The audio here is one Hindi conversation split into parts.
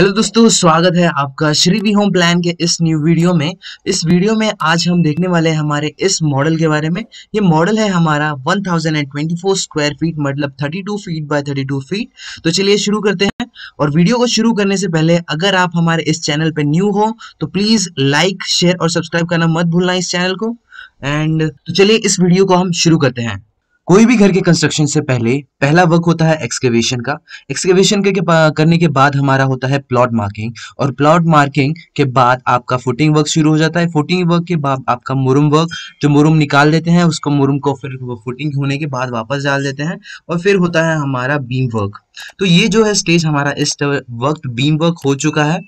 हेलो दोस्तों स्वागत है आपका श्री वी होम प्लान के इस न्यू वीडियो में इस वीडियो में आज हम देखने वाले हैं हमारे इस मॉडल के बारे में ये मॉडल है हमारा 1024 स्क्वायर फीट मतलब 32 फीट बाय 32 फीट तो चलिए शुरू करते हैं और वीडियो को शुरू करने से पहले अगर आप हमारे इस चैनल पर न्यू हो तो प्लीज़ लाइक शेयर और सब्सक्राइब करना मत भूलना इस चैनल को एंड तो चलिए इस वीडियो को हम शुरू करते हैं कोई भी घर के कंस्ट्रक्शन से पहले पहला वर्क होता है एक्सकेवेशन का एक्सकेवेशन के, के करने के बाद हमारा होता है प्लॉट मार्किंग और प्लॉट मार्किंग के बाद आपका फुटिंग वर्क शुरू हो जाता है फुटिंग वर्क के बाद आपका मुरुम वर्क जो मुरुम निकाल देते हैं उसको मुरुम को फिर फुटिंग होने के बाद वापस डाल देते हैं और फिर होता है हमारा बीम वर्क तो ये जो है स्टेज हमारा इस वक्त बीम वर्क हो चुका है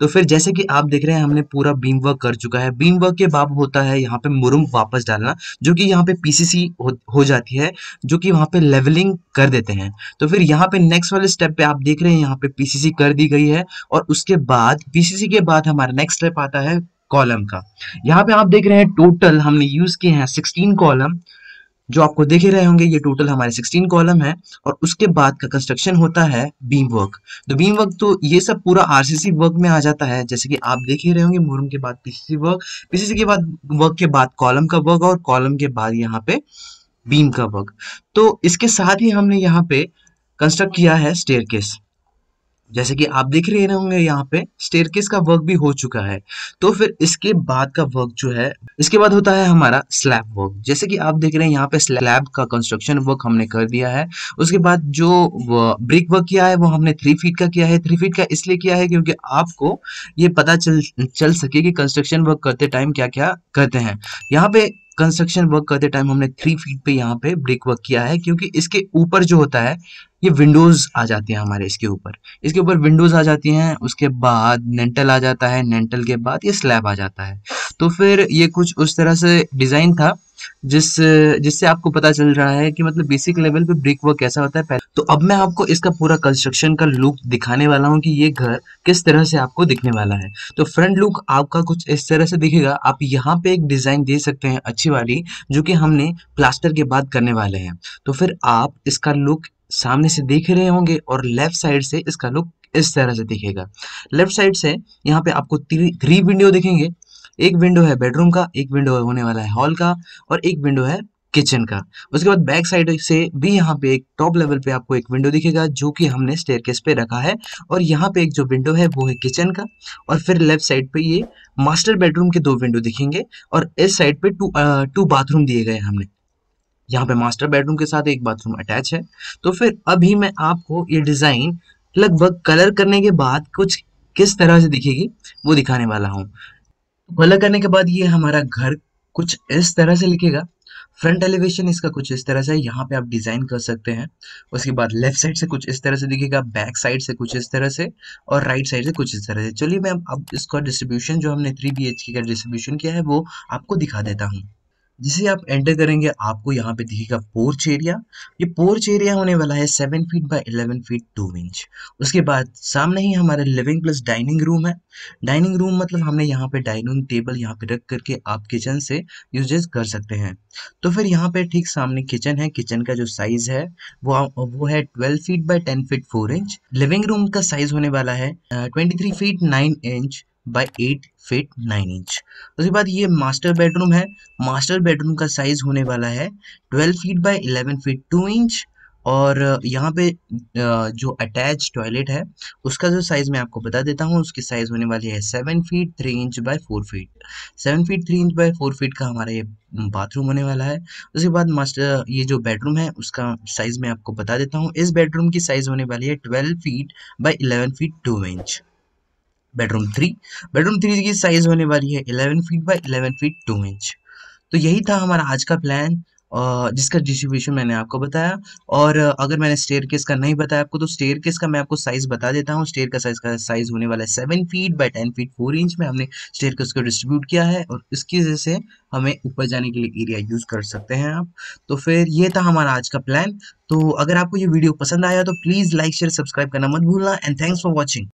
तो फिर जैसे कि आप देख रहे हैं हमने पूरा बीम वर्क कर चुका है बीम वर्क के बाद होता है यहाँ पे मुरुम वापस डालना जो कि यहाँ पे पीसीसी हो, हो जाती है जो कि वहाँ पे लेवलिंग कर देते हैं तो फिर यहाँ पे नेक्स्ट वाले स्टेप पे आप देख रहे हैं यहाँ पे पीसीसी कर दी गई है और उसके बाद पीसीसी के बाद हमारा नेक्स्ट स्टेप आता है कॉलम का यहाँ पे आप देख रहे हैं टोटल हमने यूज किए हैं सिक्सटीन कॉलम जो आपको देखे रहे होंगे ये टोटल हमारे 16 कॉलम है और उसके बाद का कंस्ट्रक्शन होता है बीम वर्क तो बीम वर्क तो ये सब पूरा आरसीसी वर्क में आ जाता है जैसे कि आप देखे रहे होंगे मुरम के बाद पीसीसी वर्क पीसीसी के बाद वर्क के बाद कॉलम का वर्क और कॉलम के बाद यहाँ पे बीम का वर्क तो इसके साथ ही हमने यहाँ पे कंस्ट्रक्ट किया है स्टेयर जैसे कि आप देख रहे होंगे यहाँ पे स्टेरकेस का वर्क भी हो चुका है तो फिर इसके बाद का वर्क जो है इसके बाद होता है हमारा स्लैब वर्क जैसे कि आप देख रहे हैं यहाँ पे स्लैब का कंस्ट्रक्शन वर्क हमने कर दिया है उसके बाद जो ब्रिक वर्क किया है वो हमने थ्री फीट का किया है थ्री फीट का इसलिए किया है क्योंकि आपको ये पता चल चल सके कि कंस्ट्रक्शन वर्क करते टाइम क्या क्या करते हैं यहाँ पे कंस्ट्रक्शन वर्क करते टाइम हमने थ्री फीट पे यहाँ पे ब्रेक वर्क किया है क्योंकि इसके ऊपर जो होता है ये विंडोज आ जाती है हमारे इसके ऊपर इसके ऊपर विंडोज आ जाती हैं उसके बाद नेंटल आ जाता है नेंटल के बाद ये स्लैब आ जाता है तो फिर ये कुछ उस तरह से डिज़ाइन था जिस जिससे आपको पता चल रहा है कि मतलब बेसिक लेवल पे ब्रिक वर्क कैसा होता है पहले तो अब मैं आपको इसका पूरा कंस्ट्रक्शन का लुक दिखाने वाला हूँ कि ये घर किस तरह से आपको दिखने वाला है तो फ्रंट लुक आपका कुछ इस तरह से दिखेगा आप यहाँ पे एक डिज़ाइन दे सकते हैं अच्छी वाली जो कि हमने प्लास्टर के बाद करने वाले हैं तो फिर आप इसका लुक सामने से देख रहे होंगे और लेफ्ट साइड से इसका लुक इस तरह से दिखेगा लेफ्ट साइड से यहाँ पे आपको थ्री विंडो दिखेंगे एक विंडो है बेडरूम का एक विंडो होने वाला है हॉल का और एक विंडो है किचन का उसके बाद बैक साइड से भी यहाँ पे एक टॉप लेवल पे आपको एक विंडो दिखेगा जो कि हमने स्टेयर पे रखा है और यहाँ पे एक जो विंडो है वो है किचन का और फिर लेफ्ट साइड पे ये मास्टर बेडरूम के दो विंडो दिखेंगे और इस साइड पे टू आ, टू बाथरूम दिए गए हमने यहाँ पे मास्टर बेडरूम के साथ एक बाथरूम अटैच है तो फिर अभी मैं आपको ये डिज़ाइन लगभग कलर करने के बाद कुछ किस तरह से दिखेगी वो दिखाने वाला हूँ कलर करने के बाद ये हमारा घर कुछ इस तरह से लिखेगा फ्रंट एलिवेशन इसका कुछ इस तरह से यहाँ पे आप डिजाइन कर सकते हैं उसके बाद लेफ्ट साइड से कुछ इस तरह से दिखेगा बैक साइड से कुछ इस तरह से और राइट साइड से कुछ इस तरह से चलिए मैं अब इसका डिस्ट्रीब्यूशन जो हमने थ्री बी का डिस्ट्रीब्यूशन किया है वो आपको दिखा देता हूँ जिसे आप एंटर करेंगे आपको यहाँ पे दिखेगा पोर्च एरिया ये पोर्च एरिया होने वाला है seven feet by eleven feet two inch उसके बाद सामने ही हमारा लिविंग प्लस डाइनिंग रूम है डाइनिंग रूम मतलब हमने यहाँ पे डाइनिंग टेबल यहाँ पे रख करके आप किचन से यूजेस कर सकते हैं तो फिर यहाँ पे ठीक सामने किचन है किचन का जो साइज है वो वो है twelve feet by ten feet four inch living room का साइज होने वाला है twenty three feet nine inch by eight feet nine inch उसके बाद ये मास्टर बेडरूम है मास्टर बेडरूम का साइज होने वाला है twelve feet by eleven feet two inch और यहाँ पे जो अटैच टॉयलेट है उसका जो साइज़ मैं आपको बता देता हूँ उसकी साइज़ होने वाली है seven feet three inch by four feet seven feet three inch by four feet का हमारा ये बाथरूम होने वाला है उसके बाद मास्टर ये जो बेडरूम है उसका साइज़ मैं आपको बता देता हूँ इस बेडरूम की साइज़ होने वाली है twelve feet by eleven feet two inch bedroom three bedroom three की साइज होने वाली है eleven feet by eleven feet two inch तो यही था हमारा आज का प्लान जिसका डिस्ट्रीब्यूशन मैंने आपको बताया और अगर मैंने स्टेयर केस का नहीं बताया आपको तो स्टेयर केस का मैं आपको साइज़ बता देता हूँ स्टेयर का साइज़ का साइज़ होने वाला है seven feet by ten feet four inch में हमने स्टेयर केस को डिस्ट्रीब्यूट किया है और इसकी वजह से हमें ऊपर जाने के लिए एरिया यूज़ कर सकते हैं आप तो फिर ये था हमारा आज का प्लान तो अगर आपको ये वीडियो पसंद आया तो प्लीज़ लाइक शेयर सब्सक्राइब करना मत भूलना एंड थैंक्स फॉर वॉचिंग